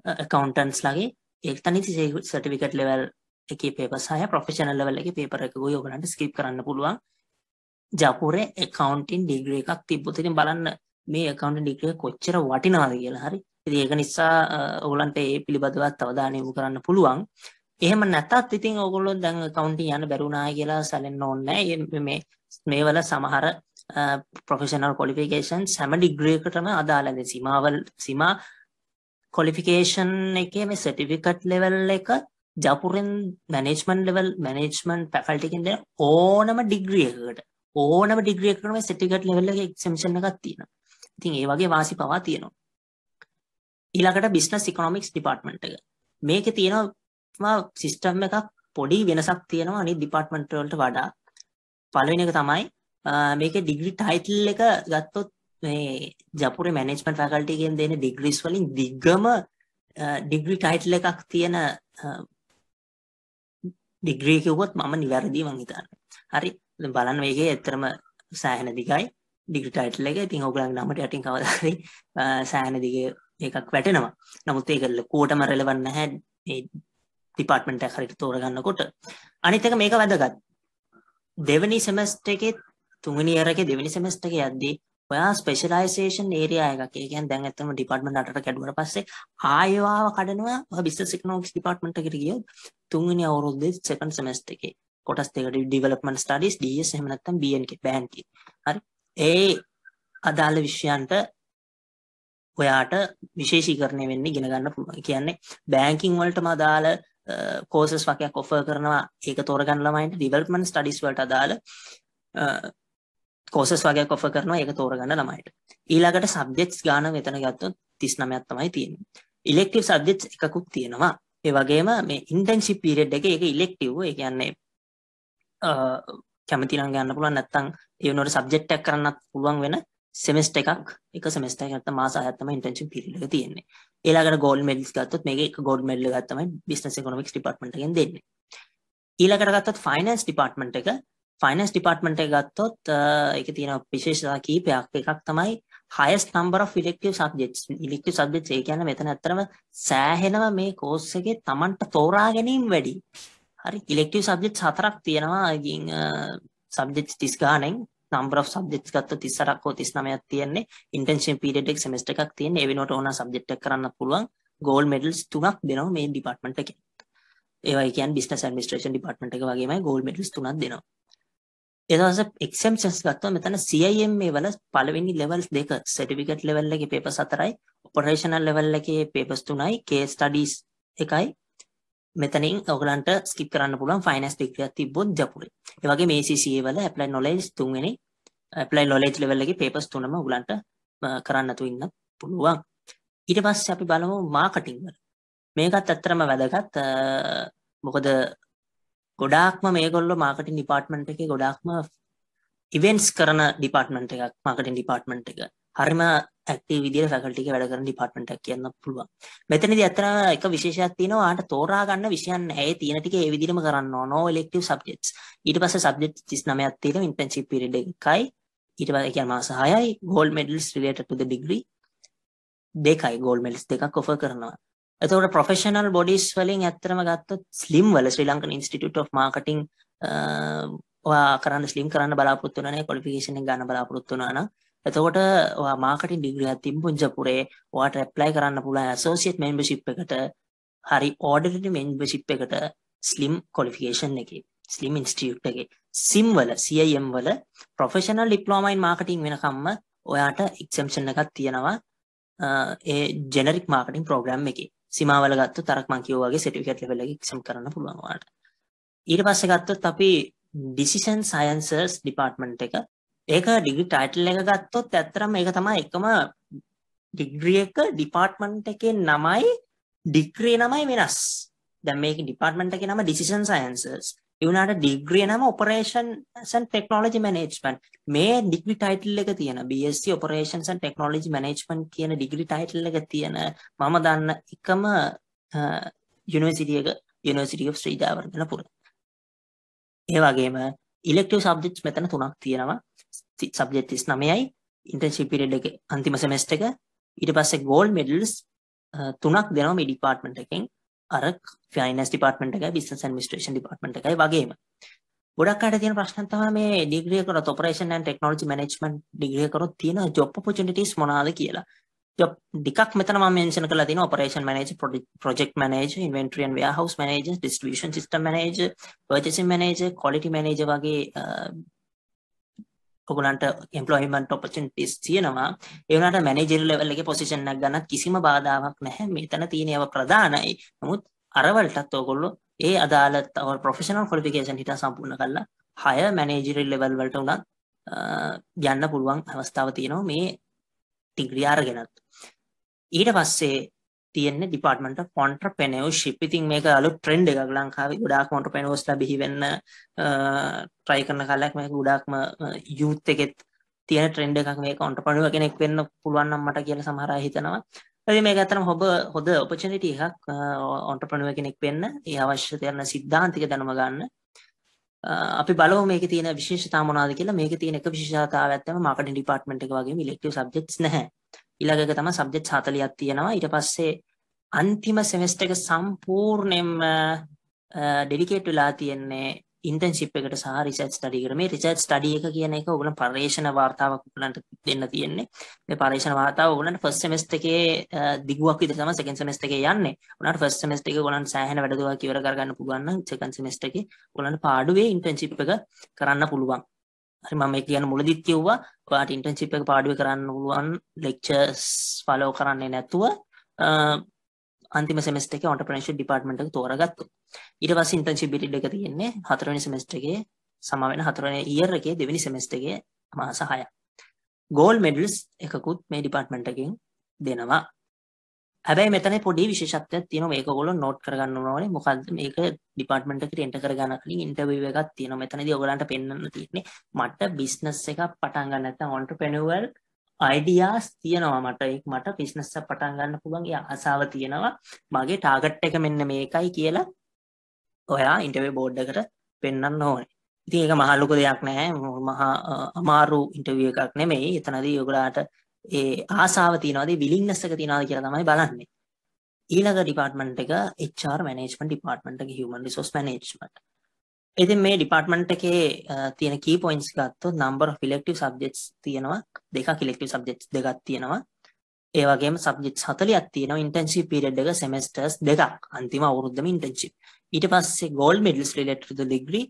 uh, Accountants ලගේ ඒක තනින් certificate level එකේ papers හය professional level එකේ paper එක ගොයි ඔයගලන්ට skip කරන්න පුළුවන්. ජපුරේ accounting degree එකක් තිබ්බොත් ඉතින් බලන්න මේ accounting degree කොච්චර වටිනවද කියලා හරි. ඉතින් ඒක නිසා uh, ඔයගලන්ට ඒ පිළිබඳව අවධානය යොමු කරන්න පුළුවන්. එහෙම නැතත් ඉතින් ඕගොල්ලෝ දැන් accounting යන්න බැරුණා කියලා සැලෙන්න ඕනේ නැහැ. මේ මේවල සමහර ප්‍රොෆෙෂනල් කොලිෆිකේෂන් සැම ඩිග්‍රියකටම අදාළද සිමාවල් සිමා කොලිෆිකේෂන් එකේ මේ සටිෆිකට් ලෙවල් එක ජපුරෙන් මැනේජ්මන් ලෙවල් මැනේජ්මන් පැකල්ටිකින් දෙන ඕනම ඩිග්‍රියකට ඕනම ඩිග්‍රියකටම සටිකට් ලෙවල් එක එක්සම්ෂන් එකක් තියෙනවා ඉතින් ඒ වගේ වාසි පවා තියෙනවා ඊළඟට බිස්නස් ඉකොනොමික්ස් ඩිපාර්ට්මන්ට් එක මේකේ තියෙනවා සිස්ටම් එකක් පොඩි වෙනසක් තියෙනවා අනිත් ඩිපාර්ට්මන්ට් වලට වඩා පළවෙනි එක තමයි මේකේ ඩිග්‍රී ටයිටල් එක ගත්තොත් මේ ජපුරේ මැනේජ්මන්ට් ෆැකල්ටි එකෙන් දෙන ඩිග්‍රීස් වලින් දිග්ගම ඩිග්‍රී ටයිටල් එකක් තියෙන ඩිග්‍රී කිව්වොත් මම නිවැරදි මං හිතන්නේ. හරි. දැන් බලන්න මේකේ ඇත්තටම සෑහෙන දිගයි ඩිග්‍රී ටයිටල් එක. ඉතින් ඕගොල්ලන්ගේ නමට යටින් කවදා හරි සෑහෙන දිගේ එකක් වැටෙනවා. නමුත් ඒක ලකෝටම රෙලවන් නැහැ මේ ඩිපාර්ට්මන්ට් එක හරියට තෝරගන්නකොට. අනිත් එක මේක වැදගත්. දෙවනි සෙමස්ටර් එකේ තුන්වෙනි ඉයර් එකේ දෙවෙනි සෙමෙස්ටර් එකේ යද්දී ඔයා ස්පෙෂලායිසේෂන් ඒරියා එකක්. ඒ කියන්නේ දැන් ඇත්තම ඩිපාර්ට්මන්ට් අටට කැඩුවට පස්සේ ආයෙවාව කඩනවා ඔයා බිස්නස් ඉකනොමික්ස් ඩිපාර්ට්මන්ට් එකට ගියොත් තුන්වෙනි අවුරුද්දේ සෙකන්ඩ් සෙමෙස්ටර් එකේ කොටස් දෙකට ඩිවලොප්මන්ට් ස්ටඩීස් DS එහෙම නැත්නම් BNK බෑන්ක. හරි. ඒ අදාළ විෂයන්ට ඔයාට විශේෂීකරණය වෙන්න ඉගෙන ගන්න පුළුවන්. කියන්නේ බැංකින් වලටම අදාළ කෝසස් වගේක් ඔෆර් කරනවා. ඒක තෝරගන්න ළමයින්ට ඩිවලොප්මන්ට් ස්ටඩීස් වලට අදාළ කෝසස් වගේයක් ඔෆර් කරනවා ඒක තෝරගන්න ළමයිට. ඊළඟට සබ්ජෙක්ට්ස් ගාන මෙතන ගත්තොත් 39ක් තමයි තියෙන්නේ. ඉලෙක්ටිව් සබ්ජෙක්ට්ස් එකකුත් තියෙනවා. ඒ වගේම මේ ඉන්ටර්න්ෂිප් පීරියඩ් එකේ ඒක ඉලෙක්ටිව් ඒ කියන්නේ කැමති නම් ගන්න පුළුවන් නැත්නම් ඒ වෙනකොට සබ්ජෙක්ට් එකක් කරන්නත් පුළුවන් වෙන සෙමෙස්ටර් එකක් එක සෙමෙස්ටර් එකක් නැත්නම් මාස 6ක් තමයි ඉන්ටර්න්ෂිප් පීරියඩ් එක තියෙන්නේ. ඊළඟට ගෝල්ඩ් මෙඩල්ස් ගත්තොත් මේකේ එක ගෝල්ඩ් මෙඩල් එකක් තමයි බිස්නස් ඉකොනොමික්ස් ඩිපාර්ට්මන්ට් එකෙන් දෙන්නේ. ඊළඟට ගත්තොත් ෆයිනන්ස් ඩිපාර්ට්මන්ට් එක ෆයිනන්ස් ඩිපාර්ට්මන්ට් එක ගත්තොත් ඒකේ තියෙන විශේෂතා කීපයක් එකක් තමයි highest number of elective subjects elective subjects ඒ කියන්නේ මෙතන ඇත්තටම සෑහෙනම මේ කෝස් එකේ Tamanට තෝරා ගැනීම වැඩි. හරි elective subjects හතරක් තියෙනවා. ඉතින් subjects 30 ගානෙන් number of subjects ගත්තොත් 34ක් හෝ 39ක් තියෙන්නේ. internship period එක semester එකක් තියෙන්නේ. ඒ වෙනුවට ඕන subject එකක් කරන්න පුළුවන්. gold medals තුනක් දෙනවා මේ department එකේ. ඒවා කියන්නේ business administration department එක වගේමයි gold medals තුනක් දෙනවා. එදවස එක්ෂම්ෂන්ස් ගත්තොත් මෙතන CIMA වල පළවෙනි ලෙවල් දෙක සර්ටිෆිකේට් ලෙවල් එකේ පේපර් හතරයි ඔපරේෂනල් ලෙවල් එකේ පේපර්ස් තුනයි කේස් ස්ටඩීස් එකයි මෙතනින් ඔයගලන්ට ස්කිප් කරන්න පුළුවන් ෆයිනෑන්ස් ඩිග්‍රියක් තිබ්බොත් ජපුරේ. ඒ වගේම ACCA වල ඇප්ලයි නොලෙජ් තුන්වෙනි ඇප්ලයි නොලෙජ් ලෙවල් එකේ පේපර්ස් තුනම ඔයගලන්ට කරන්න තු ඉන්න පුළුවන්. ඊට පස්සේ අපි බලමු මාකටිං වල. මේකත් ඇත්තටම වැදගත්. මොකද ගොඩාක්ම මේගොල්ලෝ මාකටින් ඩිපාර්ට්මන්ට් එකේ ගොඩාක්ම ඉවෙන්ට්ස් කරන ඩිපාර්ට්මන්ට් එකක් මාකටින් ඩිපාර්ට්මන්ට් එක. හරිම ඇක්ටිව් විදියට ෆැකල්ටි එක වැඩ කරන ඩිපාර්ට්මන්ට් එකක් කියන්න පුළුවන්. මෙතනදී ඇත්තටම එක විශේෂයක් තියෙනවා ආට තෝරා ගන්න විෂයන් ඇයි තියෙන ටික ඒ විදිහටම කරන්න ඕන. no elective subjects. ඊට පස්සේ subject 39ක් තියෙනවා internship period එකයි. ඊට පස්සේ කියන්නේ මාස 6යි gold medals related to the degree දෙකයි gold medals දෙකක් offer කරනවා. එතකොට ප්‍රොෆෙෂනල් බොඩිස් වලින් ඇත්තටම ගත්තොත් ස්ලිම් වල Sri Lankan institute of marketing ඔයා කරන්න ස්ලිම් කරන්න බලාපොරොත්තු වෙනවා නේ ක්වොලිෆිකේෂන් එක ගන්න බලාපොරොත්තු වෙනවා නම් එතකොට ඔයා මාකටිං ඩිග්‍රී එකක් තිබුණජපුරේ ඔයාට ඇප්ලයි කරන්න පුළුවන් ඇසෝසියේට් මෙම්බර්ෂිප් එකට හරි ඕඩිටරි මෙම්බර්ෂිප් එකට ස්ලිම් ක්වොලිෆිකේෂන් එකේ ස්ලිම් ඉන්ස්ටිටියුට් එකේ සිම් වල CIM වල ප්‍රොෆෙෂනල් ඩිප්ලෝමා ඉන් මාකටිං වෙනකම්ම ඔයාට එක්සම්ෂන් එකක් තියෙනවා ඒ ජෙනරික් මාකටිං ප්‍රෝග්‍රෑම් එකේ සීමාවල ගත්තොත් අරක් මං කිව්වා වගේ සර්ටිෆිකේට් ලෙවල් එකේ එක්සම් කරන්න පුළුවන් ඔයාලට. ඊට පස්සේ ගත්තොත් අපි ඩිසිෂන් සයන්සස් ඩිපාර්ට්මන්ට් එක ඒක ඩිග්‍රී ටයිටල් එක ගත්තොත් ඇත්තටම ඒක තමයි එකම ඩිග්‍රී එක ඩිපාර්ට්මන්ට් එකේ නමයි ඩිග්‍රී නමයි වෙනස්. දැන් මේක ඩිපාර්ට්මන්ට් එකේ නම ඩිසිෂන් සයන්සස්. ඒුණාට ඩිග්‍රිය නම ඔපරේෂන්ස් ඇන්ඩ් ටෙක්නොලොජි මැනේජ්මන්ට් මේ ඩිග්‍රි ටයිටල් එක තියෙන BSc operations and technology management කියන ඩිග්‍රි ටයිටල් එක තියෙන මම දන්න එකම යුනිවර්සිටි එක යුනිවර්සිටි ඔෆ් ශ්‍රී ජයවර්ධන පුර ඒ වගේම ඉලෙක්ටිව් සබ්ජෙක්ට්ස් මෙතන තුනක් තියෙනවා සබ්ජෙක්ට් 39යි ඉන්ටර්න්ෂිප් පීරියඩ් එකේ අන්තිම සෙමෙස්ටර් එක ඊට පස්සේ ගෝල්ඩ් මෙඩල්ස් තුනක් දෙනවා මේ ඩිපාර්ට්මන්ට් එකෙන් අර ෆයිනන්ස් ඩිපාර්ට්මන්ට් එකයි බිස්නස් ඇඩ්මිනිස්ට්‍රේෂන් ඩිපාර්ට්මන්ට් එකයි වගේම ගොඩක් අයට තියෙන ප්‍රශ්න තමයි මේ ඩිග්‍රී කරොත් operation and technology management degree කරොත් තියෙන ජොබ් ඔපචුනිටිස් මොනවාද කියලා. ජොබ් ටිකක් මෙතන මම මෙන්ෂන් කරලා තියෙනවා operation manager, project manager, inventory and warehouse manager, distribution system manager, purchasing manager, quality manager වගේ ඔගලන්ට එම්පලොයිමන්ට් ඔපචුනිටිස් තියෙනවා ඒ වුණාට මැනේජර් ලෙවල් එකේ පොසිෂන් එකක් ගන්නත් කිසිම බාධාවක් නැහැ මෙතන තියෙන ඒවා ප්‍රධානයි නමුත් අරවලටත් ඔයගොල්ලෝ ඒ අදාළ තව ප්‍රොෆෙෂනල් ක්වොලිෆිකේෂන් හිට සම්පූර්ණ කරලා හය මැනේජර් ලෙවල් වලට උනත් යන්න පුළුවන් අවස්ථාව තියෙනවා මේ ඩිග්‍රී අරගෙනත් ඊට පස්සේ තියෙන්නේ Department of Entrepreneurship. ඉතින් මේක අලුත් ට්‍රෙන්ඩ් එකක් ලංකාවේ ගොඩාක් entrepreneursලා බිහි වෙන්න try කරන කලක් මේක ගොඩාක්ම youth එකෙත් තියෙන ට්‍රෙන්ඩ් එකක් මේක entrepreneur කෙනෙක් වෙන්න පුළුවන් නම් මට කියලා සමහර අය හිතනවා. ඉතින් මේක ඇත්තටම හොබ හොඳ opportunity එකක් entrepreneur කෙනෙක් වෙන්න. ඒ අවශ්‍ය තියෙන સિદ્ધාන්තික දැනුම ගන්න. අපි බලමු මේකේ තියෙන විශේෂතා මොනවාද කියලා. මේකේ තියෙන එක විශේෂතාවයක් තමයි marketing department එක වගේම elective subjects නැහැ. ඊළඟක තමයි සබ්ජෙක්ට් 40ක් තියෙනවා. ඊට පස්සේ අන්තිම සෙමෙස්ටර් එක සම්පූර්ණයෙන්ම ඩෙඩිකේට් වෙලා තියෙන්නේ ඉන්ටර්න්ෂිප් එකට සහ රිසර්ච් ස්ටඩි එකට. මේ රිසර්ච් ස්ටඩි එක කියන එක ඔයගොල්ලන් පර්යේෂණ වාර්තාවක් ඔයගොල්ලන්ට දෙන්න තියෙන්නේ. මේ පර්යේෂණ වාර්තාව ඔයගොල්ලන්ට ෆස්ට් සෙමෙස්ටර් එකේ දිගුවක් විතර තමයි සෙකන්ඩ් සෙමෙස්ටර් එකේ යන්නේ. ඔයාලට ෆස්ට් සෙමෙස්ටර් එකේ ඔයගොල්ලන් සෑහෙන වැඩ දුවා ඉවර කරගන්න පුළුවන් නම් සෙකන්ඩ් සෙමෙස්ටර් එකේ ඔයගොල්ලන්ට පාඩුවේ ඉන්ටර්න්ෂිප් එක කරන්න පුළුවන්. හරි මම මේ කියන මුලදිත් කිව්වා ඔයාට ඉන්ටර්න්ෂිප් එක පාඩුවේ කරන්න පුළුවන් ලෙක්චර්ස් ෆලෝ කරන්නේ නැතුව අන්තිම සෙමෙස්ටර් එකේ entrepreneurship department එක තෝරගත්තා. ඊට පස්සේ internship period එක තියෙන්නේ හතරවෙනි සෙමෙස්ටර් එකේ සම වෙන හතරවෙනි year එකේ දෙවෙනි සෙමෙස්ටර් එකේ මාස 6ක්. gold medals එකකුත් මේ department එකෙන් දෙනවා. හැබැයි මෙතන පොඩි විශේෂත්වයක් තියෙනවා මේක ඔයගොල්ලෝ නෝට් කරගන්න ඕනේ මොකද්ද මේක ඩිපාර්ට්මන්ට් එකට එන්ටර් කරගන්න කලින් ඉන්ටර්විව් එකක් තියෙනවා මෙතනදී ඔයගලන්ට පෙන්වන්න තියෙන්නේ මට බිස්නස් එකක් පටන් ගන්න නැත්නම් ඔන්ටර්ප්‍රෙනියුවල් අයිඩියාස් තියෙනවා මට ඒක මට බිස්නස් එකක් පටන් ගන්න පුළුවන් ඒ ආසාව තියෙනවා මගේ ටාගට් එක මෙන්න මේකයි කියලා ඔයා ඉන්ටර්විව් බෝඩ් එකට පෙන්වන්න ඕනේ ඉතින් ඒක මහ ලොකු දෙයක් නැහැ මහා අමාරු ඉන්ටර්විව් එකක් නෙමෙයි එතනදී ඔයගලන්ට ඒ ආසාව තියනවාද විලින්නස් එක තියනවාද කියලා තමයි බලන්නේ. ඊළඟ ඩිපාර්ට්මන්ට් එක HR මැනේජ්මන්ට් ඩිපාර්ට්මන්ට් එක human resource management. ඉතින් මේ ඩිපාර්ට්මන්ට් එකේ තියෙන key points ගත්තොත් number of elective subjects තියෙනවා. දෙකක් elective subjects දෙකක් තියෙනවා. ඒ වගේම subjects 40ක් තියෙනවා. internship period එක semesters දෙකක්. අන්තිම අවුරුද්දම internship. ඊට පස්සේ gold medals related to the degree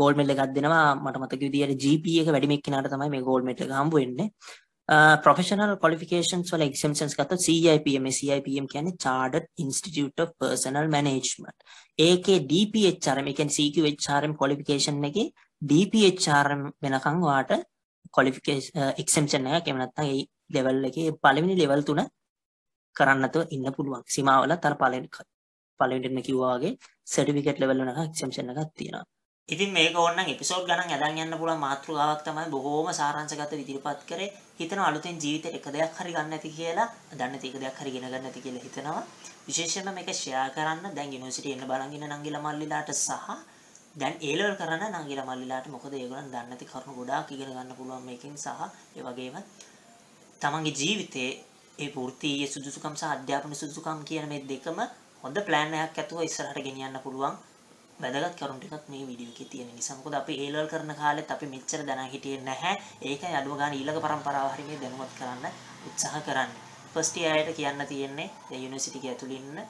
gold medal එකක් දෙනවා. මට මතක විදියට GPA එක වැඩිම එක්කිනාට තමයි මේ gold medal එක හම්බ වෙන්නේ. ප්‍රොෆෙෂනල් කොලිෆිකේෂන්ස් වල එක්සම්ෂන්ස් ගත්තොත් CIPM CIPM කියන්නේ Chartered Institute of Personnel Management. ඒකේ DPHRM ඒ කියන්නේ CQHRM qualification එකේ DPHRM වෙනකන් ඔයාට qualification exemption එකක් එහෙම නැත්නම් ඒ level එකේ පළවෙනි level තුන කරන්න නැතුව ඉන්න පුළුවන්. සීමාවලත් අර පළවෙනි පළවෙනිම කිව්වා වගේ certificate level වෙනකන් exemption එකක් තියෙනවා. ඉතින් මේක ඕනනම් එපිසෝඩ් ගණන් යදන් යන්න පුළුවන් මාතෘකාවක් තමයි බොහෝම සාරාංශගත විදිහටපත් කරේ. හිතන අලුතෙන් ජීවිතේ එක දෙයක් හරි ගන්න ඇති කියලා, දන්නේ නැති එක දෙයක් හරි ඉගෙන ගන්න ඇති කියලා හිතනවා. විශේෂයෙන්ම මේක ෂෙයා කරන්න දැන් යුනිවර්සිටි එන්න බලන් ඉන්න නංගිලා මල්ලිලාට සහ දැන් ඒ ලෙවල් කරන නංගිලා මල්ලිලාට මොකද ඒගොල්ලන් දන්නේ නැති කරුණු ගොඩාක් ඉගෙන ගන්න පුළුවන් මේකෙන් සහ ඒ වගේම තමන්ගේ ජීවිතේ ඒ වෘත්තීය සුදුසුකම් සහ අධ්‍යාපන සුදුසුකම් කියන මේ දෙකම හොඳ ප්ලෑන් එකක් ඇතුව ඉස්සරහට ගෙනියන්න පුළුවන් වැදගත් කරුණු ටිකක් මේ වීඩියෝ එකේ තියෙන නිසා මොකද අපි ඒලල් කරන කාලෙත් අපි මෙච්චර දැනන් හිටියේ නැහැ ඒකයි අඩුව ගන්න ඊළඟ පරම්පරාව හරි මේ දැනුවත් කරන්න උත්සාහ කරන්න ෆස්ට් ඉයර් කියන්න තියෙන්නේ ඒ යුනිවර්සිටි එක ඇතුළේ ඉන්න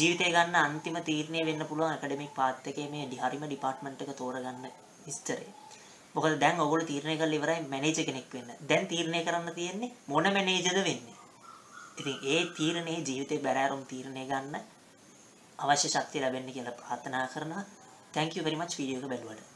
ජීවිතය ගන්න අන්තිම තීරණය වෙන්න පුළුවන් ඇකඩමික් පාත් එකේ මේ හරිම ඩිපාර්ට්මන්ට් එක තෝරගන්න විස්තරේ මොකද දැන් ඔයගොල්ලෝ තීරණය කරලා ඉවරයි මැනේජර් කෙනෙක් වෙන්න. දැන් තීරණය කරන්න තියෙන්නේ මොන මැනේජර්ද වෙන්නේ. ඉතින් ඒ තීරණේ ජීවිතේ බැරෑරුම් තීරණය ගන්න අවශ්‍ය ශක්තිය ලැබෙන්න කියලා ප්‍රාර්ථනා කරනවා. thank you very much video එක බැලුවට.